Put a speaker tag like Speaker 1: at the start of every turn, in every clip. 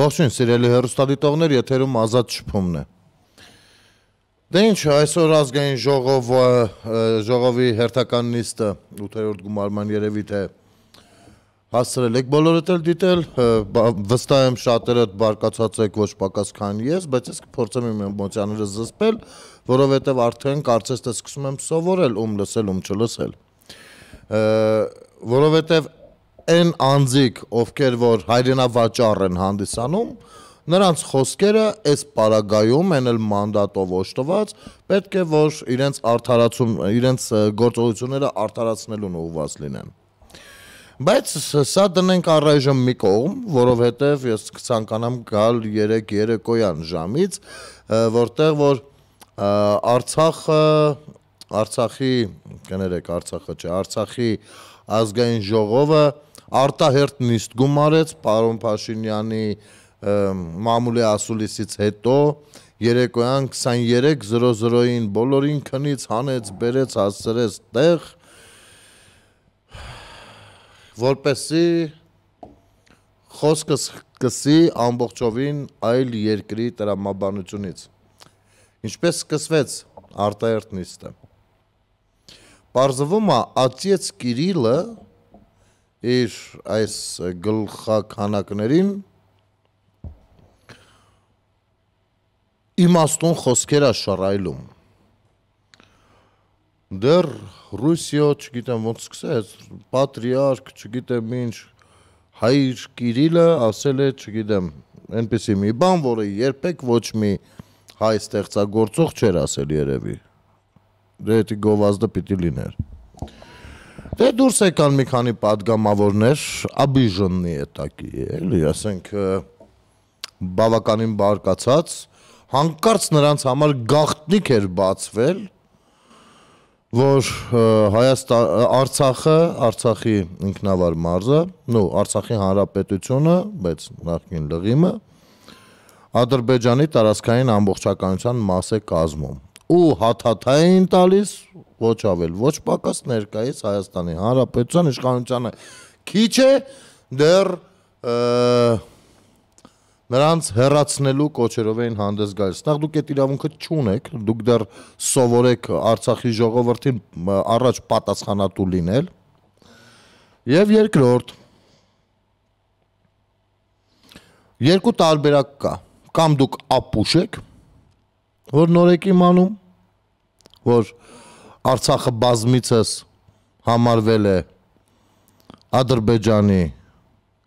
Speaker 1: Ողջույն սիրելի հերոստատիտողներ, եթերում ազատ շփումն է։ Դե ինչ, այսօր ազգային ժողով ժողովի հերթական նիստը 8-րդ գումարման երևի թե հասցրել եք բոլորդ էլ դիտել, վստահ եմ շատերդ բարկացած եք ոչ պակաս քան ես, բայց ես կփորձեմ իմ էմոցիաները զսպել, որովհետև արդեն կարծես թե սկսում եմ սովորել ում լսել, ում չլսել։ Որովհետև այն անձիկ, ովքեր որ հայրենավաճառ են հանդիսանում, նրանց խոսքերը այս պարագայում են էլ մանդատով ոչտված պետք է որ իրենց արդարացում իրենց գործողությունները արդարացնելուն ուղված լինեն բայց սա դնենք առայժմ մի կողմ, որովհետև ես կցանկանամ գալ 3 երեկոյան ժամից, որտեղ որ Արցախը Արցախի կներեք Արցախը չէ, Արցախի ազգային ժողովը արտահերտ նիստ գումարեց պարոն Փաշինյանի մամուլի ասուլիսից հետո երեկոյան 23:00-ին բոլորին քնից հանեց, բերեց, հասցրեց տեղ որպեսի խոսքը սկսի ամբողջովին այլ երկրի տրամաբանությունից։ Ինչպես սկսվեց արտահերտ նիստը։ Պարզվում է Ացիեց Կիրիլը իր այս գլխականակներին իմաստուն խոսքեր աշարայլում։ Դեռ Ռուսիա, չգիտեմ ոնց սկսեց, պատրիարք, չգիտեմ ինչ, հայր Կիրիլը ասել է, չգիտեմ, այնպեսի մի բան, որը երբեք ոչ մի հայ ստեղծագործող չէր ասել երևի։ Դե դա գովազդը պիտի լիներ։ Դե դուրս եկան մի քանի падգամավորներ, աբիժննի ետակի, էլի, ասենք բավականին բարկացած, հանկարծ նրանց համար գաղտնիք էր բացվել, որ Հայաստան Արցախը, Արցախի ինքնավար մարզը, նո, Արցախի հանրապետությունը, բայց նախին լղիմը Ադրբեջանի տարածքային ամբողջականության մաս է կազմում ու հաթաթային տալիս ոչ ավել, ոչ պակաս ներկայիս Հայաստանի Հանրապետության իշխանությանը։ Քիչ է դեռ նրանց հերացնելու կոչերով էին հանդես գալիս։ Նախ դուք այդ իրավունքը չունեք, դուք դեռ սովորեք Արցախի ժողովրդին առաջ պատասխանատու լինել։ Եվ երկրորդ երկու տարբերակ կա։ Կամ դուք ապուշ եք, որ նորեկի մանում, որ Արցախը բազմիցս համարվել է Ադրբեջանի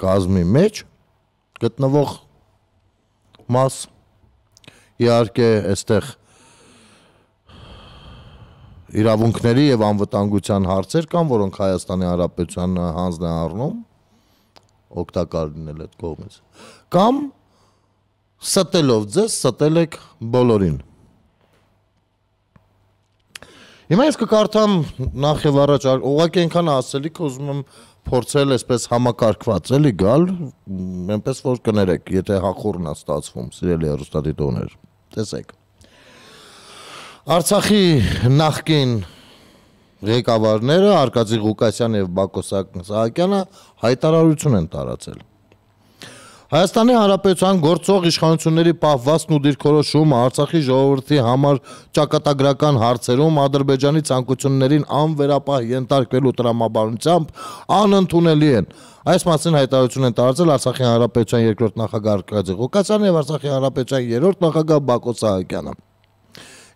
Speaker 1: կազմի մեջ գտնվող մաս իհարկե այստեղ իրավունքների եւ անվտանգության հարցեր կան, որոնք Հայաստանի Հանրապետության հանձն է առնում օգտակար լինել այդ կողմից։ Կամ ստելով ձեզ ստել եք բոլորին։ Հիմա ես կկարդամ նախ եւ առաջ ուղղակի այնքան ասելիք ուզում եմ փորձել այսպես համակարգված էլի գալ, այնպես որ կներեք, եթե հախորն է ստացվում, սիրելի հեռուստադիտողներ։ Տեսեք։ Արցախի նախկին ղեկավարները Արկադի Ղուկասյանն եւ Բակո Սահակյանը հայտարարություն են տարածել Հայաստանի Հանրապետության գործող իշխանությունների պահվածն ու դիրքորոշումը Արցախի ժողովրդի համար ճակատագրական հարցերում Ադրբեջանի ցանկություններին անվերապահ ենթարկվելու տրամաբանությամբ անընդունելի են։ Այս մասին հայտարարություն են տարածել Արցախի Հանրապետության երկրորդ նախագահ Արկադի Ղուկասյանը եւ Արցախի Հանրապետության երրորդ նախագահ Բակո Սահակյանը։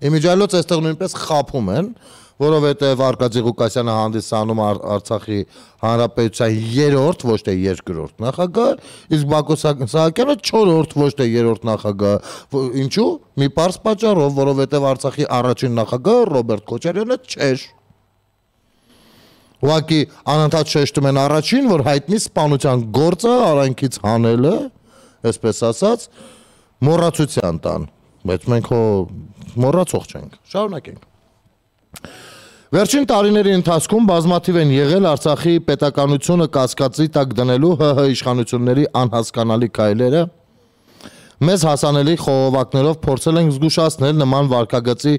Speaker 1: Իմիջայլոց այստեղ նույնպես խափում են, են որովհետև Արկադի Ղուկասյանը հանդիսանում Ար, Արցախի հանրապետության 3-րդ, ոչ թե 2-րդ նախագահ, իսկ Բակո Սահակյանը 4-րդ, ոչ թե 3-րդ նախագահ։ Ինչու՞։ Մի բարձ պատճառով, որովհետև Արցախի առաջին նախագահը Ռոբերտ Քոչարյանը չէր։ Ուղղակի անընդհատ շեշտում են առաջին, որ հայտնի սպանության գործը արանքից հանելը, այսպես ասած, մոռացության տան, բայց մենք հո մոռացող չենք։ Շարունակենք։ Վերջին տարիների ընթացքում բազմաթիվ են եղել Արցախի պետականությունը կասկածի տակ դնելու ՀՀ իշխանությունների անհասկանալի քայլերը։ Մեզ հասանելի խողովակներով փորձել ենք զգուշացնել նման վարկագծի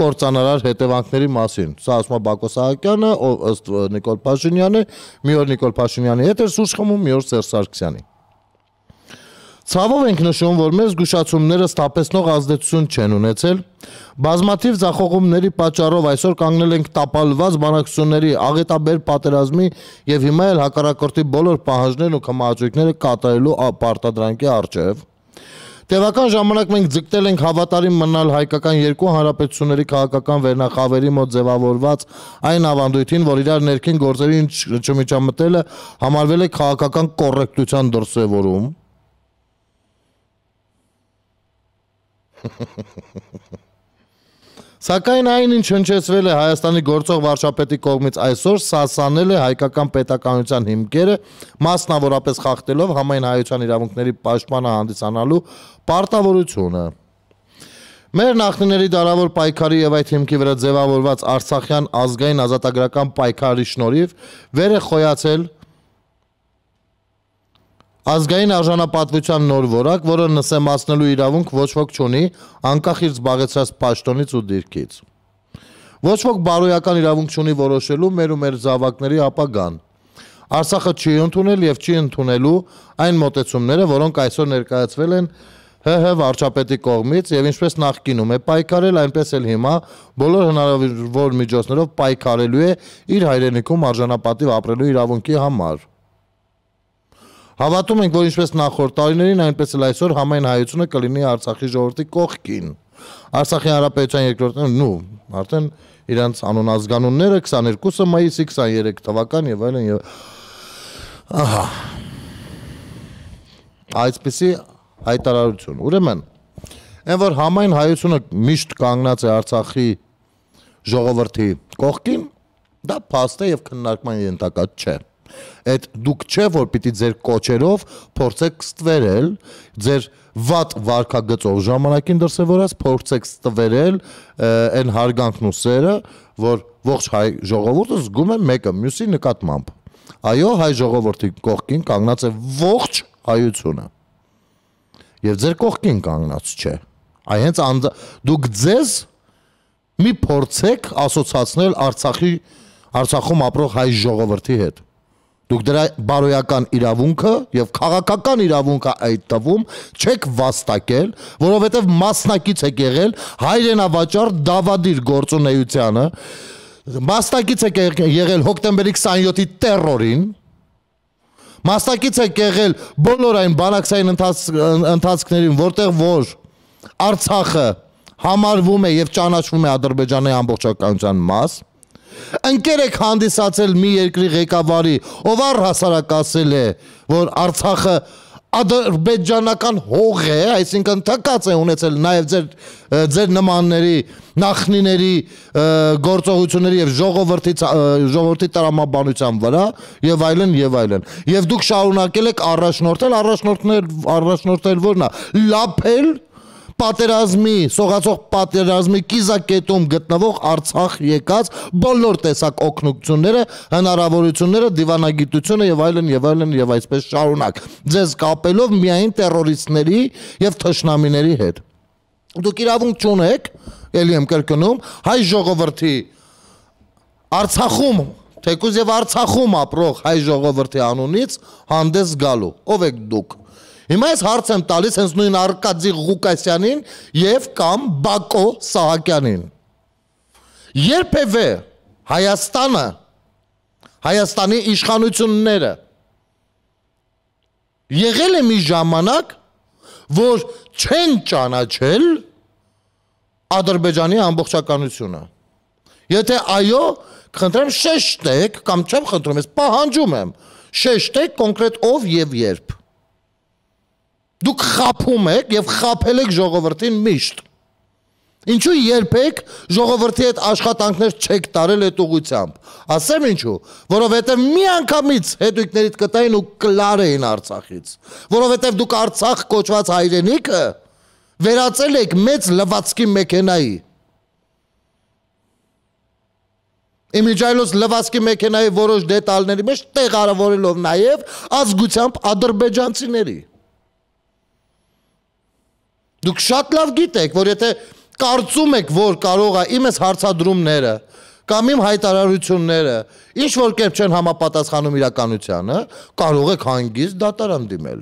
Speaker 1: կորցանարար հետևանքների մասին։ Սա ասում է Բակո Սահակյանը, ով ըստ Նիկոլ Փաշինյանը, մի օր Նիկոլ Փաշինյանի հետ էր սուրճ խմում, մի օր Սերժ Սարգսյանի։ Ցավով ենք նշում, որ մեր զգուշացումները ստապեսնող ազդեցություն չեն ունեցել։ Բազմաթիվ ցախողումների պատճառով այսօր կանգնել ենք տապալված բանակցությունների աղետաբեր պատերազմի եւ հիմա էլ հակառակորդի բոլոր պահանջներն ու կմաճույքները կատարելու պարտադրանքի արժեվ։ Տևական ժամանակ մենք ձգտել ենք հավատարիմ մնալ հայկական երկու հանրապետությունների քաղաքական վերնախավերի մոտ ձևավորված այն ավանդույթին, որ իրար ներքին գործերին չմիջամտելը համարվել է քաղաքական կոռեկտության դրսևորում։ Սակայն այն ինչ հնչեցվել է Հայաստանի գործող վարչապետի կողմից այսօր սասանել է հայկական պետականության հիմքերը, մասնավորապես խախտելով համայն հայության իրավունքների պաշտպանը հանդիսանալու պարտավորությունը։ Մեր նախնիների դարավոր պայքարի եւ այդ հիմքի վրա ձևավորված Արցախյան ազգային ազատագրական պայքարի շնորհիվ վեր է խոյացել Ազգային արժանապատվության նոր ворակ, որը նսեմացնելու իրավունք ոչ ոք չունի, անկախ իր զբաղեցրած պաշտոնից ու դիրքից։ Ոչ ոք բարոյական իրավունք չունի որոշելու մեր ու մեր զավակների ապագան։ Արցախը չի ընդունել եւ չի ընդունելու այն մտեցումները, որոնք այսօր ներկայացվել են ՀՀ վարչապետի կողմից եւ ինչպես նախկինում է պայքարել, այնպես էլ հիմա բոլոր հնարավոր միջոցներով պայքարելու է իր հայրենիքում արժանապատիվ ապրելու իրավունքի համար։ Հավատում ենք, որ ինչպես նախորդ տարիներին, այնպես էլ այսօր համայն հայությունը կլինի Արցախի ժողովրդի կողքին։ Արցախի հանրապետության երկրորդ նու արդեն իրանց անոնազգանունները 22-ը մայիսի 23 թվական եւ այլն եւ ահա այսպեսի հայտարարություն։ Ուրեմն, այն որ համայն հայությունը միշտ կանգնած է Արցախի ժողովրդի կողքին, դա փաստ է եւ քննարկման ենթակա չէ։ են Այդ դուք չէ որ պիտի ձեր կոչերով փորձեք ստվերել ձեր վատ վարկագծով ժամանակին դրսևորած փորձեք ստվերել այն հարգանքն ու սերը, որ ողջ հայ ժողովուրդը զգում է մեկը մյուսի նկատմամբ։ Այո, հայ ժողովրդի կողքին կանգնած է ողջ հայությունը։ Եվ ձեր կողքին կանգնած չէ։ Այ հենց դուք ձեզ մի փորձեք ասոցացնել Արցախի Արցախում ապրող հայ ժողովրդի հետ։ Դուք դրա բարոյական իրավունքը եւ քաղաքական իրավունքը այդ տվում չեք վաստակել, որովհետեւ մասնակից եք եղել հայրենավաճառ դավադիր գործունեությանը, մասնակից եք եղել հոկտեմբերի 27-ի terrorին, մասնակից եք եղել բոլոր այն բանակցային ընթացքներին, որտեղ որ Արցախը համարվում է եւ ճանաչվում է Ադրբեջանի ամբողջականության մաս, մաս Ընկերեք հանդիսացել մի երկրի ղեկավարի, ով առհասարակ ասել է, որ Արցախը ադրբեջանական հող է, այսինքն թկած է ունեցել նաև ձեր ձեր նմանների նախնիների գործողությունների եւ ժողովրդի ժողովրդի տրամաբանության վրա եւ այլն եւ այլն։ Եվ դուք շարունակել եք առաջնորդել, առաջնորդներ առաջնորդել որնա։ Լափել պատերազմի, սողացող պատերազմի կիզակետում գտնվող Արցախ եկած բոլոր տեսակ օգնությունները, հնարավորությունները, դիվանագիտությունը եւ այլն եւ այլն եւ այսպես շարունակ։ Ձեզ կապելով միայն terroristների եւ թշնամիների հետ։ Դուք իրավունք չունեք, ելի եմ կրկնում, հայ ժողովրդի Արցախում թեկուզ եւ Արցախում ապրող հայ ժողովրդի անունից հանդես գալու։ Ո՞վ եք դուք։ Հիմա ես հարց եմ տալիս հենց նույն Արկադի Ղուկասյանին եւ կամ Բակո Սահակյանին։ Երբևէ Հայաստանը Հայաստանի իշխանությունները եղել է մի ժամանակ, որ չեն ճանաչել Ադրբեջանի ամբողջականությունը։ Եթե այո, խնդրեմ շեշտեք կամ չեմ խնդրում, ես պահանջում եմ, շեշտեք կոնկրետ ով եւ երբ։ Դուք խափում եք եւ խափել եք ժողովրդին միշտ։ Ինչու երբեք ժողովրդի հետ աշխատանքներ չեք տարել այդ ուղությամբ։ Ասեմ ինչու, որովհետև միանգամից հետույքներիդ կտային ու կլար էին Արցախից, որովհետև դուք Արցախ կոչված հայրենիքը վերածել եք մեծ լվացքի մեքենայի։ Իմիջայլոս լվացքի մեքենայի որոշ դետալների մեջ տեղ արավորելով նաև ազգությամբ ադրբեջանցիների։ Դուք շատ լավ գիտեք, որ եթե կարծում եք, որ կարող է իմ այս հարցադրումները կամ իմ հայտարարությունները ինչ որ կերպ չեն համապատասխանում իրականությանը, կարող եք հանգիստ դատարան դիմել։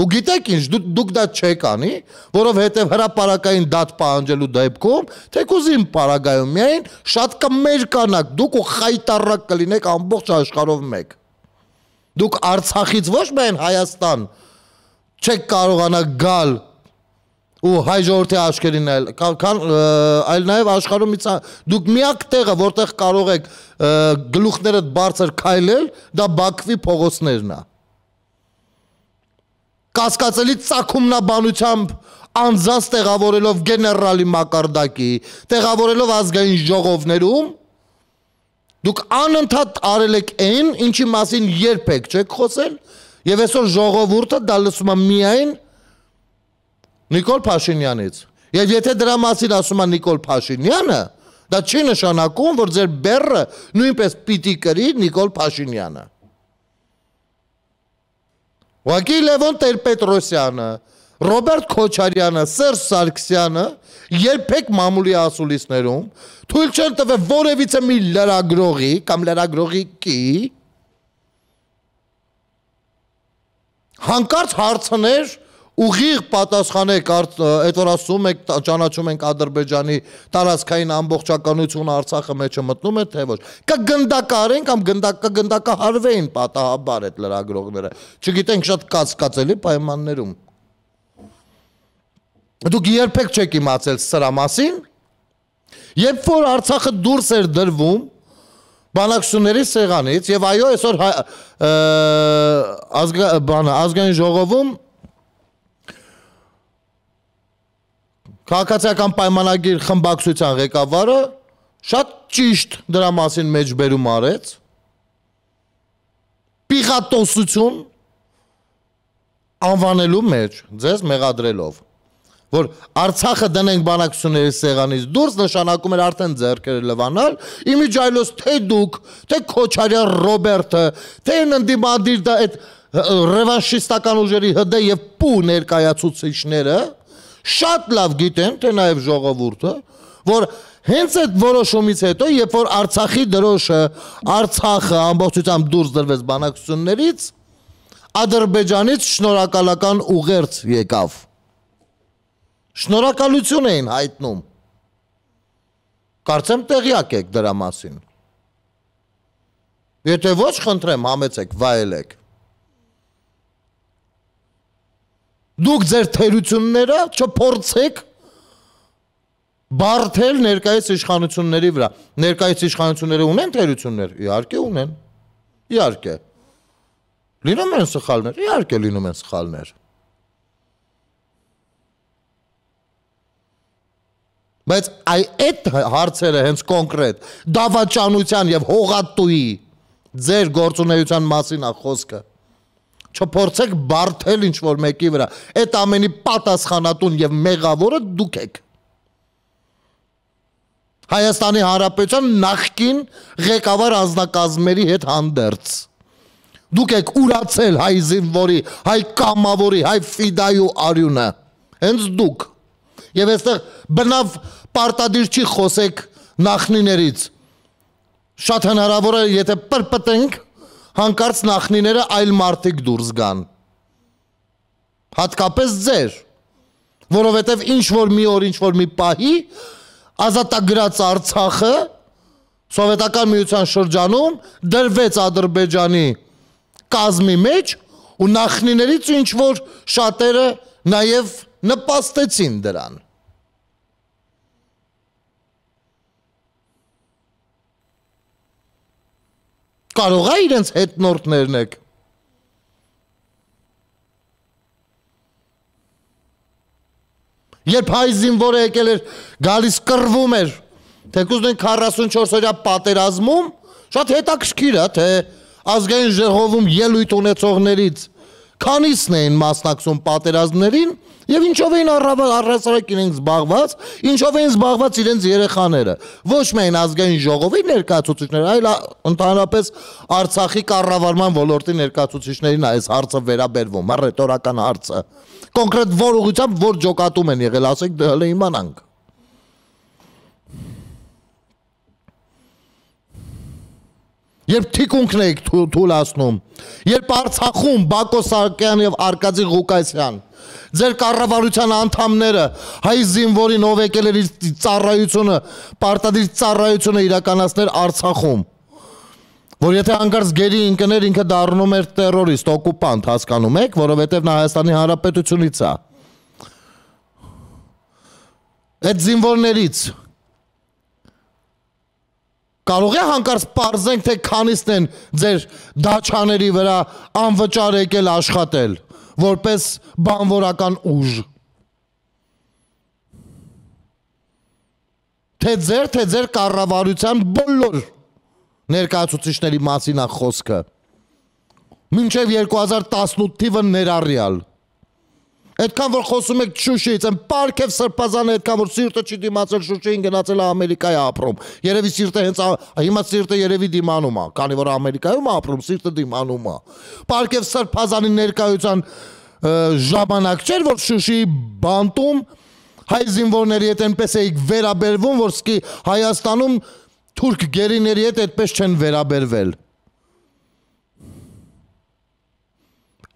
Speaker 1: Ու գիտեք ինչ, դու, դուք դա չեք անի, որովհետև հրաապարակային դատ պահանջելու դեպքում, թեկուզ իմ պարագայում միայն շատ կմերկանաք, դուք ու խայտարակ կլինեք ամբողջ աշխարհով մեկ։ Դուք Արցախից ոչ միայն Հայաստան չեք կարողանա գալ ու հայ ժողովրդի աչքերին այլ քան այլ նաև աշխարհում իցա դուք միակ տեղը որտեղ կարող եք գլուխներդ բարձր քայլել դա Բաքվի փողոցներն է կասկածելի ցակումնաբանությամբ անձանց տեղավորելով գեներալի մակարդակի տեղավորելով ազգային ժողովներում դուք անընդհատ արել եք այն ինչի մասին երբեք չեք խոսել եւ այսօր ժողովուրդը դա լսում է միայն Նիկոլ Փաշինյանից։ Եվ եթե դրա մասին ասում է Նիկոլ Փաշինյանը, դա չի նշանակում, որ ձեր բեռը նույնպես պիտի կրի Նիկոլ Փաշինյանը։ Ուղղակի Լևոն Տեր-Պետրոսյանը, Ռոբերտ Քոչարյանը, Սերժ Սարգսյանը երբեք մամուլի ասուլիսներում թույլ չեն տվել որևիցե մի լրագրողի կամ լրագրողիկի հանկարծ հարցներ ուղիղ պատասխանեք այդ որ ասում եք ճանաչում ենք Ադրբեջանի տարածքային ամբողջականությունը Արցախը մեջը մտնում է թե ոչ կգնդակարեն կամ գնդակ կգնդակահարվեին պատահաբար այդ լրագրողները չգիտենք շատ կասկածելի պայմաններում դուք երբեք չեք իմացել սրա մասին երբ որ Արցախը դուրս էր դրվում բանակցությունների սեղանից եւ այո այսօր ազգային ժողովում Քաղաքացիական պայմանագիր խմբակցության ղեկավարը շատ ճիշտ դրա մասին մեջբերում արեց։ Պիղատոսություն անվանելու մեջ ձեզ մեղադրելով որ Արցախը դնենք բանակցությունների սեղանից դուրս նշանակում էր արդեն ձեռքերը լվանալ իմիջայլոս թե դուք թե Քոչարյան Ռոբերտը թե ընդդիմադիր դա այդ ռևանշիստական ուժերի ՀԴ եւ ՊՈՒ ներկայացուցիչները շատ լավ գիտեն, թե նաև ժողովուրդը, որ հենց այդ որոշումից հետո, երբ որ Արցախի դրոշը, Արցախը ամբողջությամբ դուրս դրվեց բանակցություններից, Ադրբեջանից շնորհակալական ուղերձ եկավ։ Շնորհակալություն էին հայտնում։ Կարծեմ տեղյակ եք դրա մասին։ Եթե ոչ, խնդրեմ, համեցեք, վայելեք։ Դուք ձեր թերությունները չփորձեք բարթել ներկայիս իշխանությունների վրա։ Ներկայիս իշխանությունները ունեն թերություններ, իհարկե ունեն։ Իհարկե։ Լինում են սխալներ, իհարկե լինում են սխալներ։ Բայց այ այդ հարցերը հենց կոնկրետ դավաճանության եւ հողատուի ձեր գործունեության մասին է խոսքը չփորձեք բարթել ինչ որ մեկի վրա։ Այդ ամենի պատասխանատուն եւ մեղավորը դուք եք։ Հայաստանի Հանրապետության նախկին ղեկավար անձնակազմերի հետ հանդերձ։ Դուք եք ուրացել հայ զինվորի, հայ կամավորի, հայ ֆիդայու արյունը։ Հենց դուք։ Եվ այստեղ բնավ պարտադիր չի խոսեք նախնիներից։ Շատ հնարավոր է, եթե պրպտենք, պր հանկարծ նախնիները այլ մարդիկ դուրս գան։ Հատկապես ձեր, որովհետև ինչ որ մի օր ինչ որ մի պահի ազատագրած Արցախը սովետական միության շրջանում դրվեց Ադրբեջանի կազմի մեջ ու նախնիներից ինչ որ շատերը նաև նպաստեցին դրան։ Կարող է իրենց հետնորդներն եք։ Երբ հայ զինվորը եկել էր, գալիս կռվում էր, թեկուզ նույն 44-օրյա պատերազմում, շատ հետաքրքիր է, թե ազգային ժողովում ելույթ ունեցողներից քանիսն էին մասնակցում պատերազմներին, Եվ ինչով էին առհասարակ իրենք զբաղված, ինչով էին զբաղված իրենց երեխաները։ Ոչ միայն ազգային ժողովի ներկայացուցիչներ, այլ ընդհանրապես Արցախի կառավարման ոլորտի ներկայացուցիչներին այս հարցը վերաբերվում, ռետորական հարցը։ Կոնկրետ որ ուղղությամբ որ ջոկատում են եղել, ասեք դե հələ իմանանք։ երբ թիկունքն եք թույլ ասնում, երբ Արցախում Բակո Սարգսյան եւ Արկադի Ղուկասյան Ձեր կառավարության անդամները հայ զինվորին ով եկել էր իր ծառայությունը, պարտադիր ծառայությունը իրականացներ Արցախում։ Որ եթե հանկարծ գերի ընկներ ինքը դառնում էր terrorist, օկուպանտ, հասկանում եք, որովհետև նա Հայաստանի Հանրապետությունից է։ Այդ զինվորներից Կարող է հանկարծ parzենք թե քանիսն են ձեր դաչաների վրա անվճար եկել աշխատել որպես բանվորական ուժ։ Թե ձեր, թե ձեր կառավարության բոլոր ներկայացուցիչների մասին է խոսքը։ Մինչև 2018 թիվը ներառյալ Այդքան որ խոսում եք Շուշիից, այն պարկ եւ սրբազանը այդքան որ սիրտը չի դիմացել Շուշիին գնացել է Ամերիկայի ապրում։ Երևի սիրտը հենց հիմա սիրտը երևի դիմանում է, քանի որ Ամերիկայում ապրում, սիրտը դիմանում է։ Պարկ եւ սրբազանի ներկայության ժամանակ չէր որ Շուշիի բանտում հայ զինվորների հետ այնպես էիք վերաբերվում, որ սկի Հայաստանում թուրք գերիների հետ այդպես չեն վերաբերվել։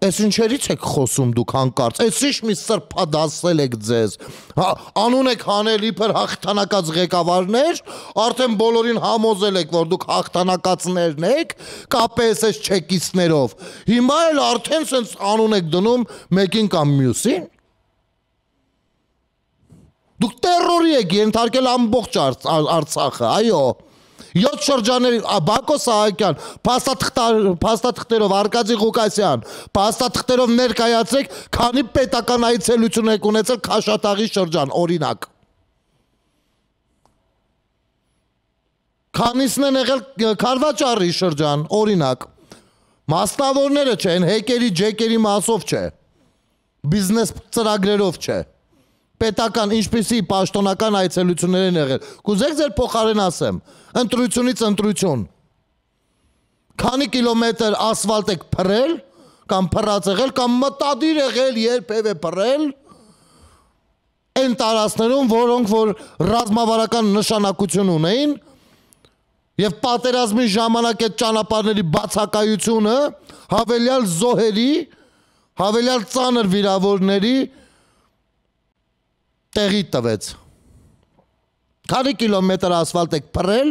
Speaker 1: Էս ինչերից եք խոսում դուք հանկարծ։ Էս ի՞նչ մի սրփադասել եք ձեզ։ Հա, անուն եք հանել իբր հաղթանակած ղեկավարներ, արդեն բոլորին համոզել եք, որ դուք հաղթանակածներն եք, կապես էս չեկիստներով։ Հիմա էլ արդեն սենց անուն եք դնում մեկին կամ մյուսին։ Դուք terror-ի եք ենթարկել ամբողջ Արցախը, այո։ ար, 7 շրջանների Բակո Սահակյան, փաստաթղթ փաստաթղթերով Արկադի Ղուկասյան, փաստաթղթերով ներկայացրեք, քանի պետական այցելություն եք ունեցել Քաշաթաղի շրջան, օրինակ։ Քանիսն են եղել Քարվաճարի շրջան, օրինակ։ Մասնավորները չեն, հեկերի, ջեկերի մասով չէ։ Բիզնես ծրագրերով չէ պետական ինչպիսի պաշտոնական այցելություններ են եղել։ Կուզեք ձեր փոխարեն ասեմ, ընտրությունից ընտրություն։ Քանի կիլոմետր ասֆալտ եք փռել կամ փռած եղել կամ մտադիր եղել երբևէ փռել այն տարածներում, որոնք որ ռազմավարական նշանակություն ունեին, Եվ պատերազմի ժամանակ այդ ճանապարհների բացակայությունը հավելյալ զոհերի, հավելյալ ծանր վիրավորների տեղի տվեց։ Քանի կիլոմետր ասֆալտ եք պրել,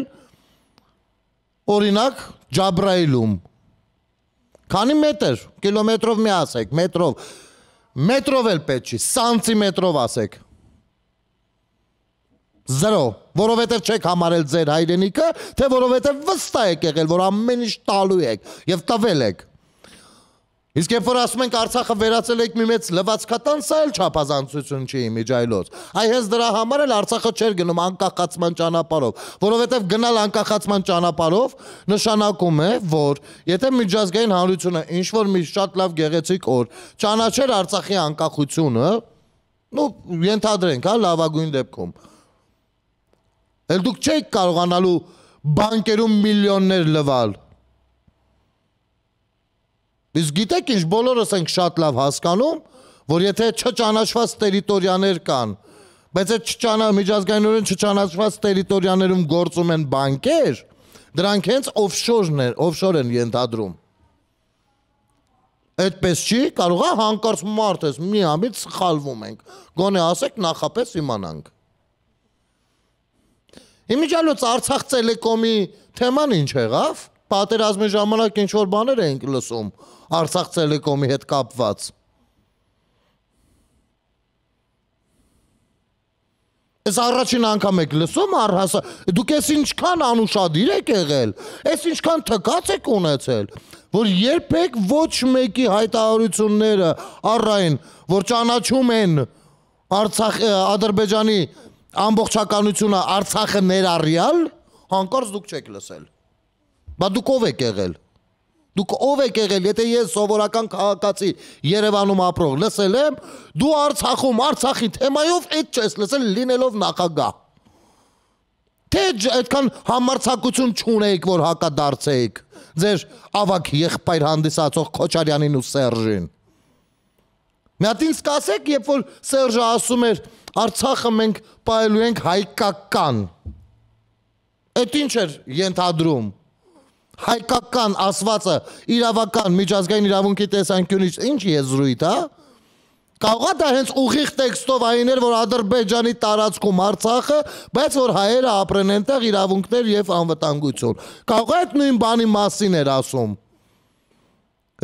Speaker 1: օրինակ ջաբրայիլում։ Քանի մետր, կիլոմետրով մի ասեք, մետրով, մետրով էլ պետ չի, սանցիմետրով ասեք։ Զրո, որովհետև չեք համարել ձեր հայրենիքը, թե որովհետև վստահ եք եղել, որ ամեն ինչ տալու եք եւ տվել եք։ Իսկ երբ որ ասում ենք Արցախը վերածել եք մի մեծ լվացքատան, սա էլ չափազանցություն չի իմիջայլոց։ Այ հենց դրա համար էլ Արցախը չէր գնում անկախացման ճանապարհով, որովհետև գնալ անկախացման ճանապարհով նշանակում է, որ եթե միջազգային հանրությունը ինչ որ մի շատ լավ գեղեցիկ օր ճանաչեր Արցախի անկախությունը, նո ենթադրենք, հա, լավագույն դեպքում։ Էլ դուք չեք կարողանալու բանկերում միլիոններ լվալ Իսկ գիտեք ինչ բոլորս ենք շատ լավ հասկանում, որ եթե չճանաչված տերիտորիաներ կան, բայց այդ չճանա միջազգայինորեն չճանաչված տերիտորիաներում գործում են բանկեր, դրանք հենց օֆշորներ, օֆշոր են ենթադրում։ Այդպես չի, կարող է հանկարծ մարդ էս միամից սխալվում ենք։ Գոնե ասեք նախապես իմանանք։ Իմիջալոց Արցախ Տելեկոմի թեման ինչ եղավ։ Պատերազմի ժամանակ ինչ որ բաներ էինք լսում Արցախ Ցելեկոմի հետ կապված։ Ես առաջին անգամ եք լսում առհասա, դուք ես ինչքան անուշադիր եք եղել, ես ինչքան թկած եք ունեցել, որ երբեք ոչ մեկի հայտարարությունները առայն, որ ճանաչում են Արցախ Ադրբեջանի ամբողջականությունը Արցախը ներառյալ, հանկարծ դուք չեք լսել։ Բա դուք ով եք եղել։ Դուք ով եք եղել, եթե ես սովորական քաղաքացի Երևանում ապրող լսել եմ, դու Արցախում Արցախի թեմայով այդ չես լսել լինելով նախագահ։ Թե այդքան համարձակություն չունեիք, որ հակադարձ էիք ձեր ավակ եղբայր հանդիսացող Քոչարյանին ու Սերժին։ Մի հատ ինձ կասեք, երբ որ Սերժը ասում էր Արցախը մենք պայելու ենք հայկական։ Այդ ինչ էր ենթադրում։ են հայկական ասվածը իրավական միջազգային իրավունքի տեսանկյունից ինչ եզրույթ, հա? Կարողա դա հենց ուղիղ տեքստով այներ, որ Ադրբեջանի տարածքում Արցախը, բայց որ հայերը ապրեն այնտեղ իրավունքներ եւ անվտանգություն։ Կարողա այդ նույն բանի մասին էր ասում։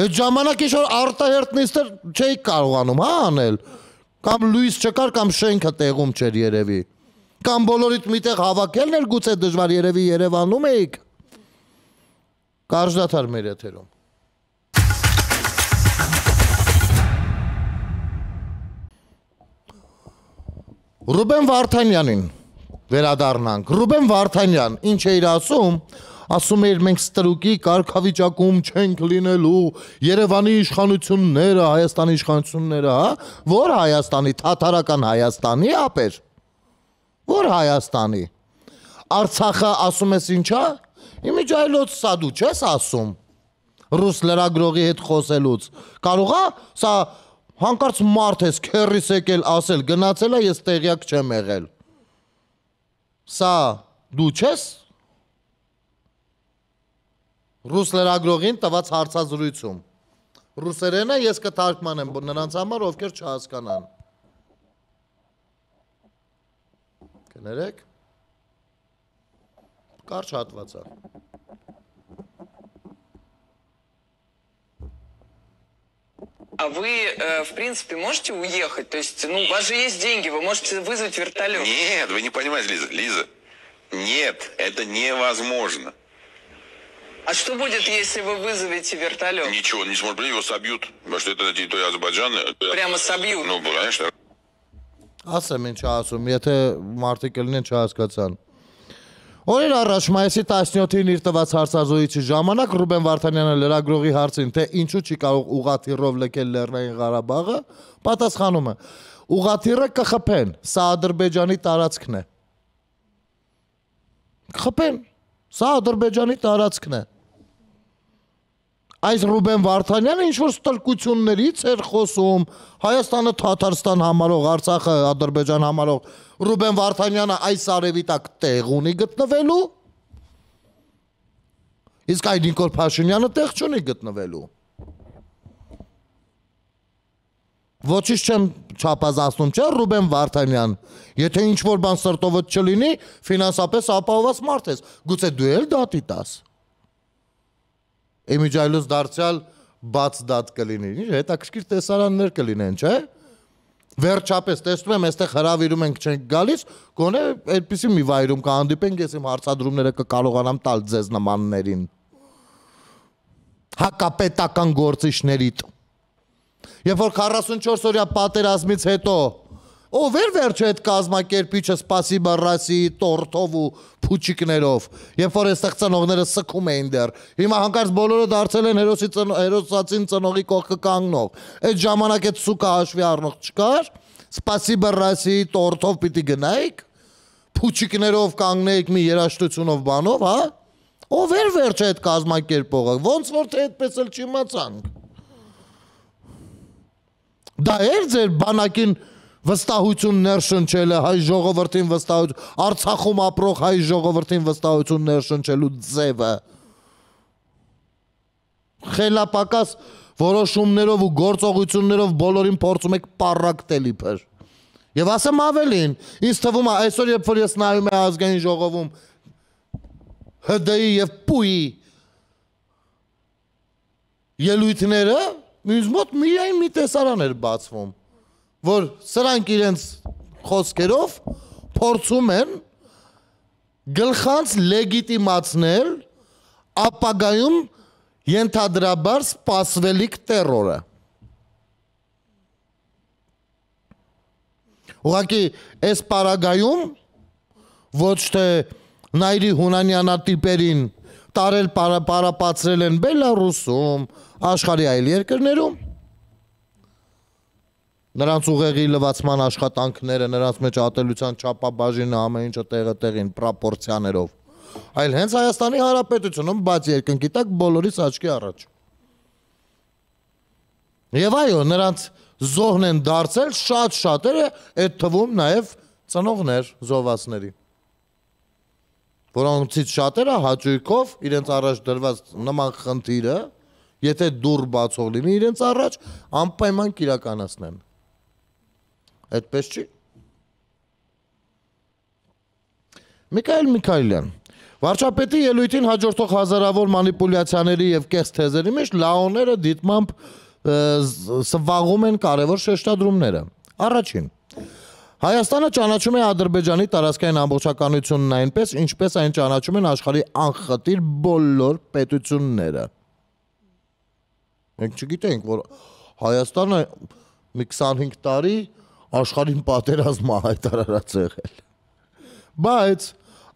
Speaker 1: Այդ ժամանակ ինչ որ արտահերտնիստեր չէի կարողանում, հա, անել։ Կամ լույս չկար, կամ շենքը տեղում չէր երևի։ Կամ բոլորիդ միտեղ հավաքելն էր գուցե դժվար երևի Երևանում էիք։ երև Կարժդաթար մեր եթերում։ Ռուբեն Վարդանյանին վերադառնանք։ Ռուբեն Վարդանյան ինչ է իր ասում, ասում էր մենք ստրուկի կարգավիճակում չենք լինելու Երևանի իշխանությունները, Հայաստանի իշխանությունները, հա, որ Հայաստանի թաթարական Հայաստանի ապեր։ Որ Հայաստանի։ Արցախը ասում ես ինչա՞։ Իմիջ այլոց սա դու չես ասում։ Ռուս լրագրողի հետ խոսելուց։ Կարողա սա հանկարծ մարդ ես քերիս եկել ասել, գնացել է ես տեղյակ չեմ եղել։ Սա դու չես ռուս լրագրողին տված հարցազրույցում։ Ռուսերենը ես կթարգմանեմ նրանց համար, ովքեր չհասկանան։ Կներեք։ Կարճ հատված է։ А вы, э, в принципе, можете уехать? То есть, ну, у вас же есть деньги, вы можете вызвать вертолет. Нет, вы не понимаете, Лиза. Лиза, нет, это невозможно. А что будет, если вы вызовете вертолет? Ничего, не сможет, его собьют. Потому что это на территории Азербайджана. Прямо собьют? Ну, конечно. А Ասեմ ինչ ասում, եթե մարդիկ час, չհասկացան։ Օրեր առաջ մայիսի 17-ին իր տված հարցազրույցի ժամանակ Ռուբեն Վարդանյանը լրագրողի հարցին, թե ինչու չի կարող ուղաթիռով լեկել Լեռնային Ղարաբաղը, պատասխանում է. Ուղաթիռը կխփեն, սա Ադրբեջանի տարածքն է։ Կխփեն, սա Ադրբեջանի տարածքն է այս Ռուբեն Վարդանյանը ինչ որ ստլկություններից էր խոսում, Հայաստանը Թաթարստան համարող, Արցախը Ադրբեջան համարող, Ռուբեն Վարդանյանը այս արևի տակ տեղ ունի գտնվելու։ Իսկ այ Նիկոլ Փաշինյանը տեղ չունի գտնվելու։ Ոչինչ չեմ չափազանցում, չէ՞ Ռուբեն Վարդանյան։ Եթե ինչ որ բան սրտովդ չլինի, ֆինանսապես ապահովված մարդ ես, գուցե դու էլ դատի տաս։ դա Էմիջայլոս դարձյալ բաց դատ կլինի։ Ինչ հետաքրքիր տեսարաններ կլինեն, չէ՞։ Վերջապես տեսնում եմ, այստեղ հravirում ենք չենք գալիս, գոնե այդպեսի մի վայրում կհանդիպենք, ես իմ հարցադրումները կկարողանամ տալ ձեզ նմաններին։ Հակապետական գործիչներիդ։ Երբ որ 44 օրյա պատերազմից հետո Ով էր վերջը այդ կազմակերպիչը սպասիբա ռասի տորթով ու փուչիկներով, երբ որ այստեղ ծնողները սքում էին դեռ։ Հիմա հանկարծ բոլորը դարձել են հերոսի հերոսացին ծնողի կողքը կանգնող։ Այդ ժամանակ այդ սուկը հաշվի առնող չկար։ Սպասիբա ռասի տորթով պիտի գնայիք, փուչիկներով կանգնեիք մի երաշտությունով բանով, հա՞։ Ով էր վերջը այդ կազմակերպողը։ Ոնց որ թե այդպես էլ չիմացանք։ Դա էր ձեր բանակին վստահություն ներշնչելը հայ ժողովրդին վստահություն, Արցախում ապրող հայ ժողովրդին վստահություն ներշնչելու ձևը։ Խելապակաս որոշումներով ու գործողություններով բոլորին փորձում եք պարակտել իբր։ Եվ ասեմ ավելին, ինձ թվում է այսօր երբ որ ես նայում եմ ազգային ժողովում ՀԴ-ի եւ ՊՈՒ-ի ելույթները, ինձ մոտ միայն մի տեսարան էր բացվում որ սրանք իրենց խոսքերով փորձում են գլխանց լեգիտիմացնել ապագայում ենթադրաբար սպասվելիք terrorը։ Ուղղակի այս պարագայում ոչ թե Նայրի Հունանյանատիպերին տարել պարապացրել են Բելարուսում, աշխարհի այլ երկրներում, նրանց ուղեղի լվացման աշխատանքները, նրանց մեջ ատելության չափաբաժինը ամեն ինչը տեղը տեղին պրոպորցիաներով։ Այլ հենց Հայաստանի Հանրապետությունում բաց երկնքի տակ բոլորից աչքի առաջ։ Եվ այո, նրանց զոհն են դարձել շատ շատերը, այդ թվում նաև ծնողներ զոհվածների որոնցից շատերը հաճույքով իրենց առաջ դրված նման խնդիրը, եթե դուր բացող լինի իրենց առաջ, անպայման կիրականացնեն այդպես չի։ Միքայել Միքայելյան Վարչապետի ելույթին հաջորդող հազարավոր մանիպուլյացիաների եւ կեղծ թեզերի մեջ լաոները դիտմամբ սվաղում են կարևոր շեշտադրումները։ Առաջին Հայաստանը ճանաչում է Ադրբեջանի տարածքային ամբողջականությունն այնպես, ինչպես այն ճանաչում են աշխարհի անխտիր բոլոր պետությունները։ Մենք չգիտենք, որ Հայաստանը մի 25 տարի աշխարհին պատերազմ հայտարարած եղել։ Բայց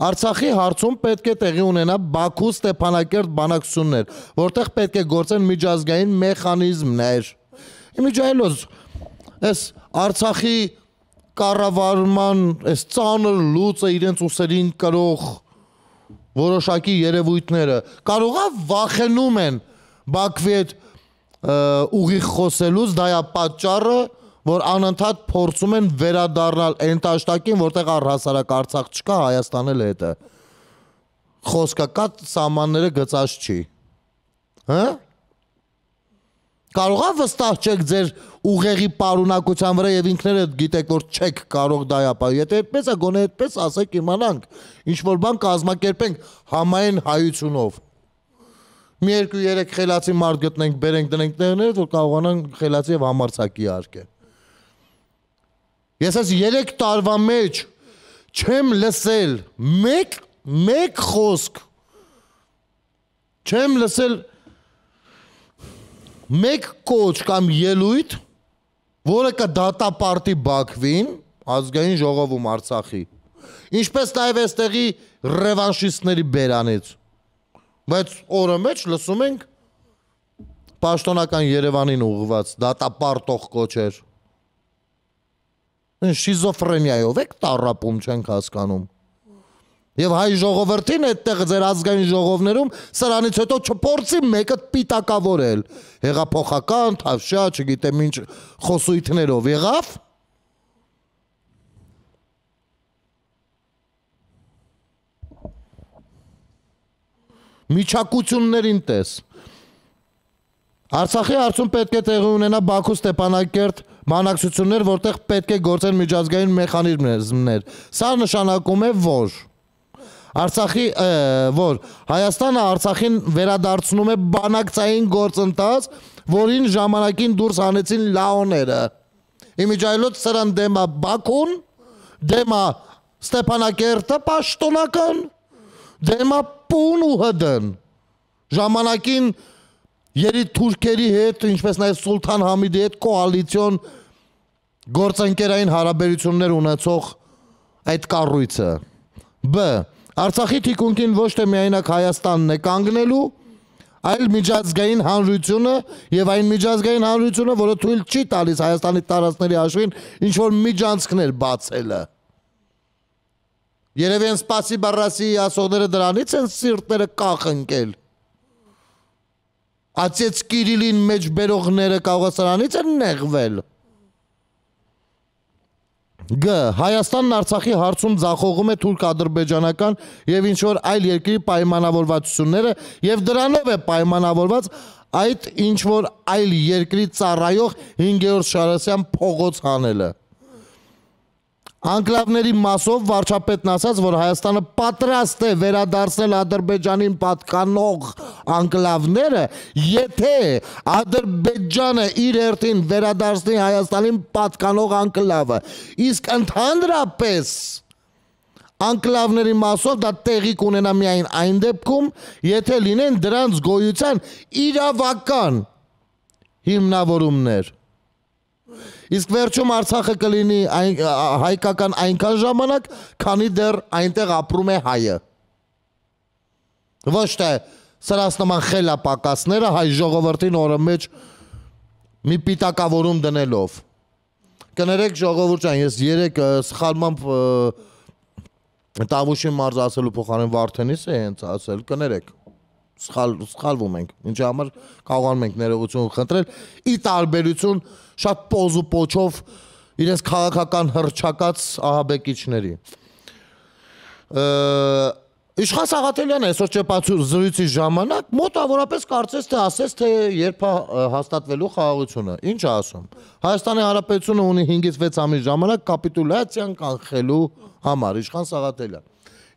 Speaker 1: Արցախի հարցում պետք է տեղի ունենա Բաքու Ստեփանակերտ բանակցություններ, որտեղ պետք է գործեն միջազգային մեխանիզմներ։ Իմիջայլոս այս Արցախի կառավարման այս ծանր լուծը իրենց ուսերին կրող որոշակի երևույթները կարողա վախենում են Բաքվի հետ ուղիղ խոսելուց, դա է պատճառը, որ անընդհատ փորձում են վերադառնալ այն տաշտակին, որտեղ առհասարակ Արցախ չկա, Հայաստանը լետը։ Խոսքը կա սահմանները գծած չի։ Հա՞։ Կարող է վստահ չեք ձեր ուղեղի պարունակության վրա եւ ինքներդ գիտեք որ չեք կարող դա ապահով։ Եթե այդպես է, գոնե այդպես ասեք իմանանք, ինչ որ բան կազմակերպենք համայն հայությունով մի երկու երեք խելացի մարդ գտնենք, բերենք դնենք տեղները, դե, դե, որ կարողանան խելացի եւ համարցակի արկել։ Ես այս 3 տարվա մեջ չեմ լսել մեկ մեկ խոսք։ Չեմ լսել մեկ կոչ կամ ելույթ, որը կդատապարտի Բաքվին ազգային ժողովում Արցախի։ Ինչպես նաև այստեղի ռևանշիստների բերանից։ Բայց օրը մեջ լսում ենք պաշտոնական Երևանին ուղղված դատապարտող կոչեր շիզոֆրենիայով եք տարապում, չենք հասկանում։ Եվ հայ ժողովրդին այդտեղ ձեր ազգային ժողովներում սրանից հետո չփորձի մեկը պիտակավորել։ Հեղափոխական, թավշյա, չգիտեմ ինչ խոսույթներով եղավ։ Միջակություններին տես։ Արցախի հարցում պետք է տեղի ունենա Բաքու Ստեփանակերտ մանակցություններ, որտեղ պետք է գործեն միջազգային մեխանիզմներ։ Սա նշանակում է, որ Արցախի որ Հայաստանը Արցախին վերադարձնում է բանակցային գործընթաց, որին ժամանակին դուրս հանեցին լաոները։ Իմիջայլոց սրան դեմա Բաքուն, դեմա Ստեփանակերտը պաշտոնական, դեմա Պուն ու ՀԴ-ն։ Ժամանակին երի թուրքերի հետ, ինչպես նաև Սուլթան Համիդի հետ կոալիցիոն գործընկերային հարաբերություններ ունեցող այդ կառույցը։ Բ. Արցախի թիկունքին ոչ թե միայնակ Հայաստանն է կանգնելու, այլ միջազգային հանրությունը եւ այն միջազգային հանրությունը, որը թույլ չի տալիս Հայաստանի տարածքների հաշվին ինչ որ միջանցքներ բացելը։ Երևի են սպասի բարասի ասողները դրանից են սիրտները կախ ընկել։ Ացեց Կիրիլին մեջ բերողները կաղասարանից են նեղվել։ Գ. Հայաստանն Արցախի հարցում ձախողում է թուրք-ադրբեջանական եւ ինչ որ այլ երկրի պայմանավորվածությունները եւ դրանով է պայմանավորված այդ ինչ որ այլ երկրի ծառայող 5-րդ Շարասյան փողոց հանելը։ Անկլավների մասով վարչապետն ասաց, որ Հայաստանը պատրաստ է վերադարձնել Ադրբեջանին պատկանող անկլավները, եթե Ադրբեջանը իր հերթին վերադարձնի Հայաստանին պատկանող անկլավը։ Իսկ ընդհանրապես անկլավների մասով դա տեղի կունենա միայն այն դեպքում, եթե լինեն դրանց գոյության իրավական հիմնավորումներ։ Իսկ վերջում Արցախը կլինի այն, հայկական այնքան ժամանակ, քանի դեռ այնտեղ ապրում է հայը։ Ոչ թե սրանց նման խելապակասները հայ ժողովրդին օրը մեջ մի պիտակավորում դնելով։ Կներեք ժողովուրդ ջան, ես 3 սխալմամբ Տավուշի մարզ ասելու փոխարեն Վարդենիս է հենց ասել, կներեք։ Սխալ սխալվում ենք։ Ինչի համար կարողանում ենք ներողություն խնդրել՝ ի տարբերություն շատ պոզ ու պոչով իրենց քաղաքական հրճակած ահաբեկիչների։ Իշխան Սաղաթելյանը այսօր չեպացու զրույցի ժամանակ մոտավորապես կարծես թե ասես թե երբ հաստատվելու խաղաղությունը։ Ինչ ասում։ Հայաստանի Հանրապետությունը ունի 5-ից 6 ամիս ժամանակ կապիտուլյացիան կանխելու համար Իշխան Սաղաթելյանը։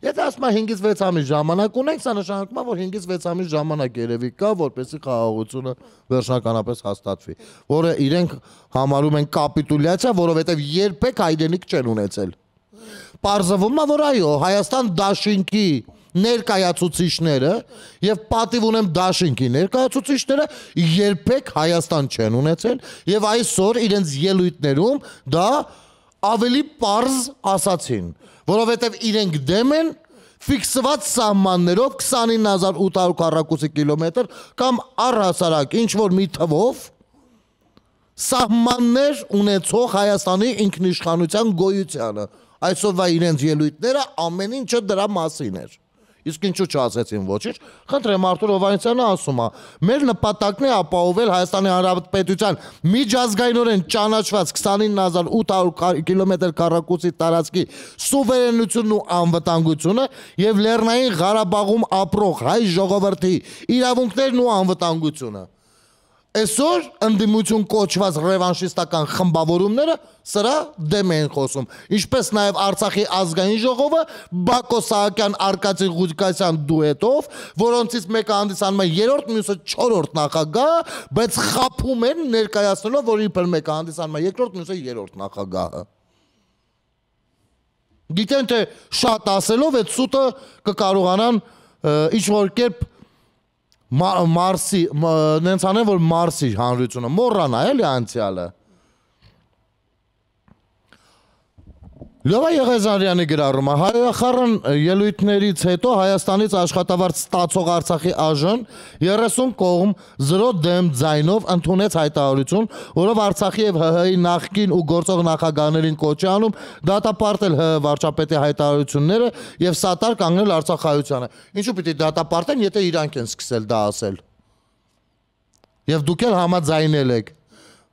Speaker 1: Եթե ասում է 5-ից 6 ամիս ժամանակ ունենք, սա նշանակում է, որ 5-ից 6 ամիս ժամանակ երևի կա, որպեսզի խաղաղությունը վերջնականապես հաստատվի, որը իրենք համարում են կապիտուլյացիա, որովհետև երբեք հայրենիք չեն ունեցել։ Պարզվում է, որ այո, Հայաստան դաշինքի ներկայացուցիչները եւ պատիվ ունեմ Դաշինքի ներկայացուցիչները երբեք Հայաստան չեն ունեցել եւ այսօր իրենց ելույթներում դա ավելի པարզ ասացին որովհետև իրենք դեմ են ֆիքսված սահմաններով 29800 քառակուսի կիլոմետր կամ առհասարակ ինչ որ մի թվով սահմաններ ունեցող Հայաստանի ինքնիշխանության գոյությանը այսօրվա իրենց ելույթները ամեն ինչը դրա մասին էր Իսկ ինչու չասեցին ոչինչ։ Խնդրեմ Արտուր Հովանեսյանը ասում է. մեր նպատակն է ապահովել Հայաստանի Հանրապետության միջազգայինորեն ճանաչված 29800 կիլոմետր քառակուսի տարածքի սուվերենությունն ու անվտանգությունը եւ Լեռնային Ղարաբաղում ապրող հայ ժողովրդի իրավունքներն ու անվտանգությունը։ Այսօր ընդդիմություն կոչված ռևանշիստական խմբավորումները սրա դեմ են խոսում։ Ինչպես նաև Արցախի ազգային ժողովը Բակո Սահակյան Արկադի Ղուկասյան դուետով, որոնցից մեկը հանդիսանում է 3-րդ, մյուսը 4-րդ նախագահ, բայց խափում են ներկայացնելով, որ իբր մեկը հանդիսանում է 2-րդ, մյուսը 3-րդ նախագահը։ Գիտեն թե շատ ասելով այդ սուտը կկարողանան ինչ որ կերպ Մարսի, նենց անեն որ Մարսի հանրությունը մոռանա էլի անցյալը։ Լովա Եղեզարյանի գրառումը հայախառն ելույթներից հետո Հայաստանից աշխատավարձ ստացող Արցախի ԱԺ-ն 30 կողմ 0 դեմ ձայնով ընդունեց հայտարարություն, որով Արցախի եւ ՀՀ-ի նախկին ու գործող նախագահներին կոչ է անում դատապարտել ՀՀ վարչապետի հայտարարությունները եւ սատար կանգնել Արցախայությանը։ Ինչու պիտի դատապարտեն, եթե իրանք են սկսել դա ասել։ Եվ դուք էլ համաձայնել եք։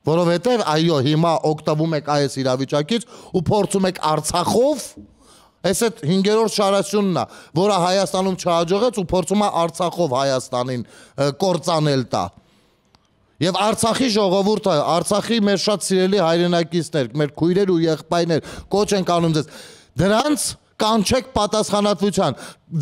Speaker 1: Որովհետև այո, հիմա օգտվում եք այս իրավիճակից ու փորձում եք Արցախով Այս այդ 5-րդ շարասյունն է, որը Հայաստանում չհաջողեց ու փորձում է Արցախով Հայաստանին կործանել տա։ Եվ Արցախի ժողովուրդը, Արցախի մեր շատ սիրելի հայրենակիցներ, մեր քույրեր ու եղբայրներ կոչ են կանում ձեզ։ Դրանց կանչեք պատասխանատվության։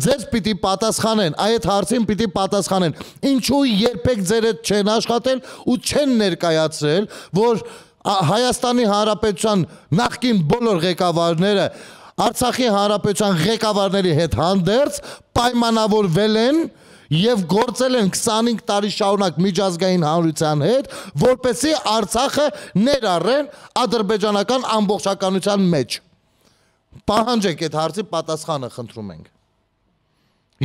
Speaker 1: Ձեր պիտի պատասխանեն, այդ հարցին պիտի պատասխանեն։ Ինչու երբեք ձեր հետ չեն աշխատել ու չեն ներկայացրել, որ Հայաստանի Հանրապետության նախկին բոլոր ղեկավարները Արցախի Հանրապետության ղեկավարների հետ հանդերձ պայմանավորվել են եւ գործել են 25 տարի շարունակ միջազգային հանրության հետ, որպեսի Արցախը ներառեն ադրբեջանական ամբողջականության մեջ պահանջեք այդ հարցի պատասխանը, խնդրում ենք։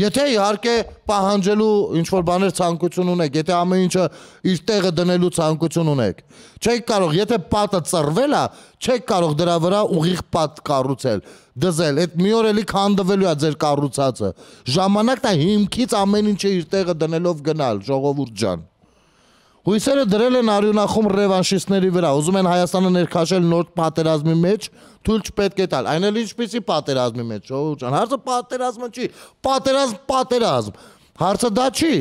Speaker 1: Եթե իհարկե պահանջելու ինչ որ բաներ ցանկություն ունեք, եթե ամեն ինչը իր տեղը դնելու ցանկություն ունեք, չեք կարող, եթե պատը ծռվել է, չեք կարող դրա վրա ուղիղ պատ կառուցել, դզել։ Այդ մի օր էլի քանդվելու է ձեր կառուցածը։ Ժամանակն է հիմքից ամեն ինչը իր տեղը դնելով գնալ, ժողովուրդ ջան։ Հույսերը դրել են արյունախում ռևանշիստների վրա, ուզում են Հայաստանը ներքաշել նոր պատերազմի մեջ, թույլ չպետք է տալ։ Այն էլ ինչպեսի պատերազմի մեջ, ով ջան, հարցը պատերազմը չի, պատերազմ պատերազմ։ Հարցը դա չի։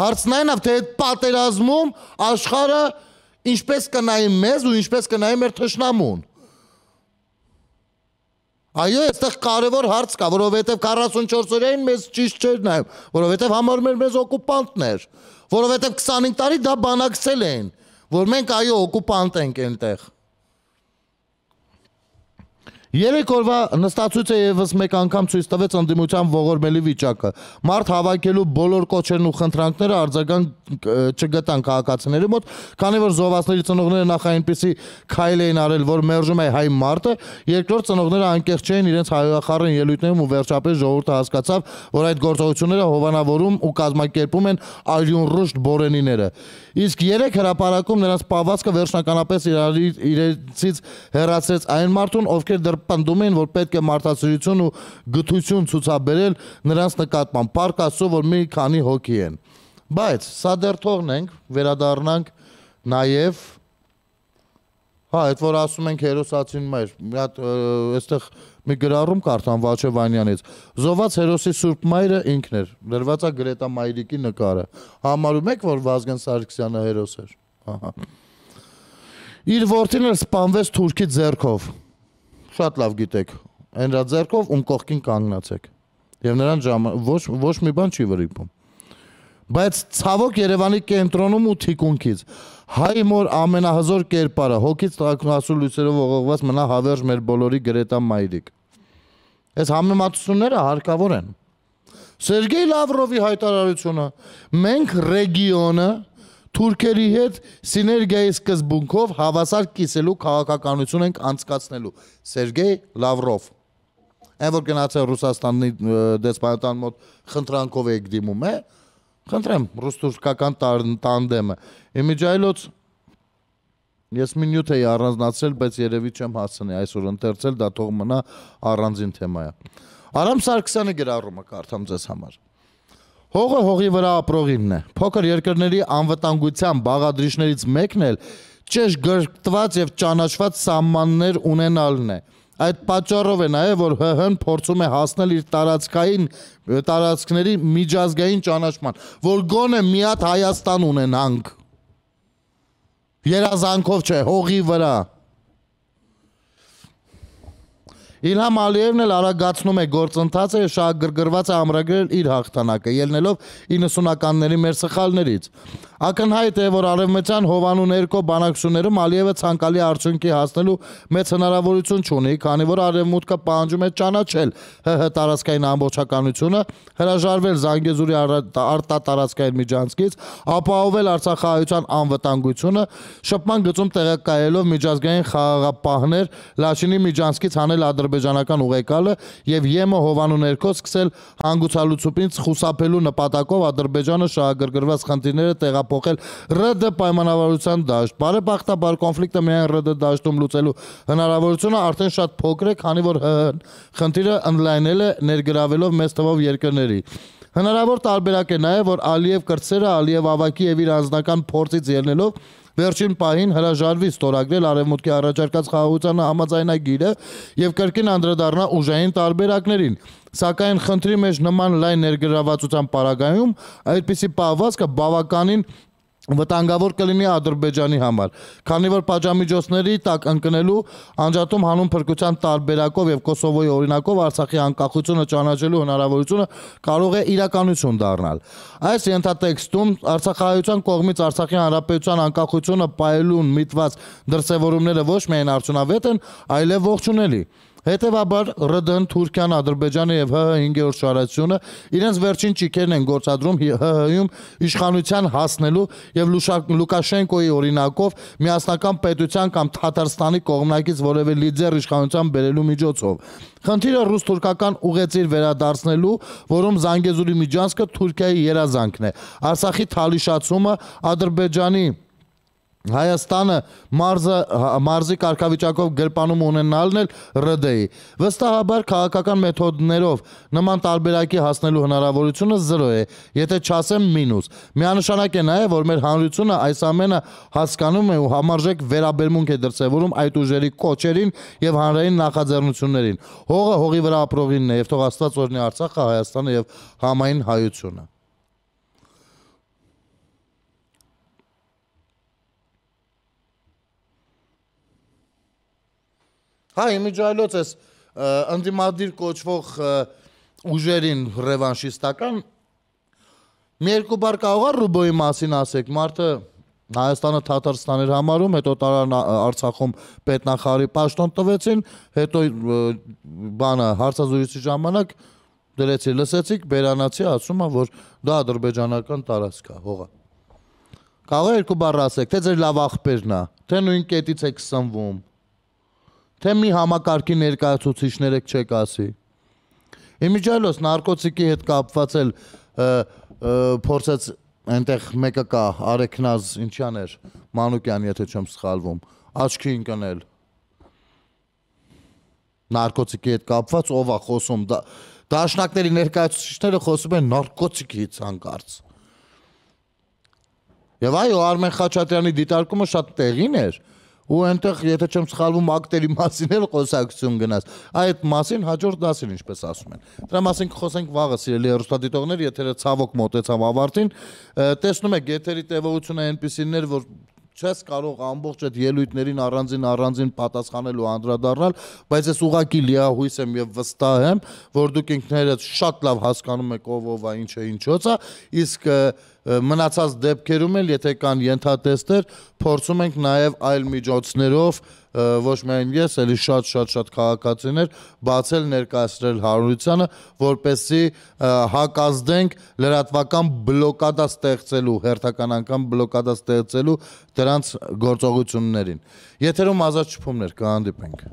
Speaker 1: Հարցն այն է, թե այդ պատերազմում աշխարհը ինչպես կնայի մեզ ու ինչպես կնայի մեր թշնամուն։ Այո, այստեղ կարևոր հարց կա, որովհետև 44-ին մեզ ճիշտ չէր նայում, որովհետև համարում էր մեզ օկուպանտներ։ որ որովհետև 25 տարի դա բանակցել են, որ մենք այո օկուպանտ ենք այնտեղ։ են Երեք օրվա նստածույցը եւս մեկ անգամ ցույց տվեց ընդդիմության ողորմելի վիճակը։ Մարդ հավաքելու բոլոր կոչերն ու խնդրանքները արձագան չգտան քաղաքացիների մոտ, քանի որ զովասների ծնողները նախ այնպիսի քայլ էին արել, որ մերժում է հայ մարդը, երկրորդ ծնողները անկեղծ չէին իրենց հայախառն ելույթներում ու վերջապես ժողովուրդը հասկացավ, որ այդ գործողությունները հովանավորում ու կազմակերպում են արյուն ռուշտ բորենիները։ Իսկ երեք հրաապարակում նրանց պահվածքը վերջնականապես իրարից հեռացրեց այն մարդուն, ովքեր դեռ պնդում էին, որ պետք է մարդասիրություն ու գթություն ցուցաբերել նրանց նկատմամբ։ Պարկ ասում որ մի քանի հոգի են։ Բայց սա դեռ թողնենք, վերադառնանք նաև Հա, այդ որ ասում ենք հերոսացին մեր, մի հատ այստեղ մի գրառում կարդան Վաչևանյանից։ Զոված հերոսի Սուրբ Մայրը ինքն էր։ Դրվածա Գրետա Մայրիկի նկարը։ Համարում եք, որ Վազգեն Սարգսյանը հերոս էր։ Ահա։ Իր որդին էլ սպանվեց թուրքի ձեռքով շատ լավ գիտեք, այն რა ձեռքով ում կողքին կանգնացեք։ Եվ նրան ժամը ոչ ոչ մի բան չի վրիպում։ Բայց ցավոք Երևանի կենտրոնում ու թիկունքից հայ մոր ամենահզոր կերպարը հոգից տակնասու լույսերով ողողված մնա հավերժ մեր բոլորի գրետա մայրիկ։ Այս համեմատությունները հարկավոր են։ Սերգեյ Լավրովի հայտարարությունը մենք ռեգիոնը թուրքերի հետ սիներգիայի սկզբունքով հավասար կիսելու քաղաքականություն ենք անցկացնելու Սերգեյ Լավրով այն որ գնացել Ռուսաստանի դեսպանատան մոտ խնդրանքով եք դիմում է խնդրեմ ռուս-թուրքական տանդեմը իմիջայլոց ես մի նյութ էի առանձնացրել բայց երևի չեմ հասցնի այսօր ընթերցել դա թող մնա առանձին թեմա է Արամ Սարգսյանը գրառումը կարդամ ձեզ համար Հողը հողի վրա ապրողինն է։ Փոքր երկրների անվտանգության բաղադրիչներից մեկն էլ ճշգրտված եւ ճանաչված սահմաններ ունենալն է։ Այդ պատճառով է նաեւ որ ՀՀ-ն փորձում է հասնել իր տարածքային տարածքների միջազգային ճանաչման, որ գոնե մի հատ Հայաստան ունենանք։ Երազանքով չէ, հողի վրա։ Իլհամ Ալիևն էլ արագացնում է գործընթացը եւ շահագրգռված է ամրագրել իր հաղթանակը, ելնելով 90-ականների մեր սխալներից։ Ակնհայտ է, որ արևմտյան Հովանու ներքո բանակցություններում Ալիևը ցանկալի արդյունքի հասնելու մեծ հնարավորություն չունի, քանի որ արևմուտքը պահանջում է ճանաչել ՀՀ տարածքային ամբողջականությունը, հրաժարվել Զանգեզուրի արտատարածքային միջանցքից, ապահովել Արցախահայության անվտանգությունը, շփման գծում տեղակայելով միջազգային խաղաղապահներ Լաչինի միջանցքից հանել ադրբեջանական ուղեկալը եւ ԵՄ Հովանու ներքո սկսել հանգուցալուծումից խուսափելու նպատակով Ադրբեջանը շահագրգռված խնդիրները տեղափոխել տեղափոխել ՌԴ պայմանավորության դաշտ։ Բարեբախտաբար կոնֆլիկտը միայն ՌԴ դաշտում լուծելու հնարավորությունը արդեն շատ փոքր է, քանի որ խնդիրը ընդլայնել է ներգրավելով մեծ թվով երկրների։ Հնարավոր տարբերակ է նաև, որ Ալիև կրծերը Ալիև ավակի եւ իր անձնական փորձից ելնելով վերջին պահին հրաժարվի ստորագրել արևմուտքի առաջարկած խաղաղության համաձայնագիրը եւ կրկին անդրադառնա ուժային տարբերակներին։ Սակայն խնդրի մեջ նման լայն ներգրավվածության պարագայում այդպիսի պահվածքը բավականին վտանգավոր կլինի Ադրբեջանի համար, քանի որ պատժամիջոցների տակ ընկնելու անջատում հանուն փրկության տարբերակով եւ Կոսովոյի օրինակով Արցախի անկախությունը ճանաչելու հնարավորությունը կարող է իրականություն դառնալ։ Այս ենթատեքստում Արցախահայության կողմից Արցախի հանրապետության անկախությունը պայելուն միտված դրսևորումները ոչ միայն արդյունավետ են, այլև ողջունելի են Հետևաբար ՌԴ-ն, Թուրքիան, Ադրբեջանը եւ ՀՀ 5-րդ շարացիոնը իրենց վերջին ճիքերն են գործադրում ՀՀ-ում իշխանության հասնելու եւ Լուկաշենկոյի օրինակով միասնական պետության կամ Թաթարստանի կողմնակից որևէ լիդեր իշխանության բերելու միջոցով։ Խնդիրը ռուս-թուրքական ուղեցիր վերադարձնելու, որում Զանգեզուրի միջանցքը Թուրքիայի երազանքն է։ Արցախի թալիշացումը Ադրբեջանի Հայաստանը մարզը հա, մարզի կարգավիճակով գրպանում ունենալն էլ ՌԴ-ի։ Վստահաբար քաղաքական մեթոդներով նման տարբերակի հասնելու հնարավորությունը 0 է, եթե չասեմ մինուս։ Միանշանակ է նաև, որ մեր հանրությունը այս ամենը հասկանում է ու համարժեք վերաբերմունք է դրսևորում այդ ուժերի կոչերին եւ հանրային նախաձեռնություններին։ Հողը հողի վրա ապրողինն է, եւ թող Աստված օրհնի Արցախը, Հայաստանը եւ համայն հայությունը։ Հա, իմիջայլոց էս ընդդիմադիր կոչվող ուժերին ռևանշիստական մի երկու բար կարող է Ռուբոյի մասին ասեք, մարդը Հայաստանը Թաթարստան էր համարում, հետո տարան Արցախում պետնախարարի պաշտոն տվեցին, հետո բանը հարցազրույցի ժամանակ դրեցի, լսեցիք Բերանացի ասում է, որ դա ադրբեջանական տարածք է, հողը։ Կարող է երկու բառ ասեք, թե ձեր լավ աղբերն է, թե նույն կետից եք սնվում, թե մի համակարգի ներկայացուցիչներ եք չեք ասի։ Իմիջալոս նարկոտիկի հետ կապված էլ փորձեց այնտեղ մեկը կա Արեքնազ ինչյան էր Մանուկյան եթե չեմ սխալվում աչքի ընկնել նարկոտիկի հետ կապված ով է խոսում դա դաշնակների ներկայացուցիչները խոսում են նարկոտիկից հանկարծ Եվ այո Արմեն Խաչատրյանի դիտարկումը շատ տեղին էր ու այնտեղ եթե չեմ սխալվում ակտերի մասին էլ խոսակցություն գնաց այդ մասին հաջորդ դասին ինչպես ասում են դրա մասին կխոսենք վաղը սիրելի հեռուստադիտողներ եթերը ցավոք մոտեցավ ավարտին տեսնում եք եթերի տևողությունը այնպեսին էր որ չես կարող ամբողջ այդ ելույթներին առանձին առանձին պատասխանել ու անդրադառնալ, բայց ես ուղակի լիահույս եմ եւ վստահ եմ, որ դուք ինքներդ շատ լավ հասկանում եք ով ով է, ինչ է, ինչոց է, իսկ և, մնացած դեպքերում էլ եթե կան ենթատեստեր, փորձում ենք նաև այլ միջոցներով ոչ միայն ես, ելի շատ-շատ-շատ քաղաքացիներ բացել ներկայացրել հանրությանը, որպեսզի հակազդենք լրատվական բլոկադա ստեղծելու, հերթական անգամ բլոկադա ստեղծելու դրանց գործողություններին։ Եթերում ազատ շփումներ կհանդիպենք։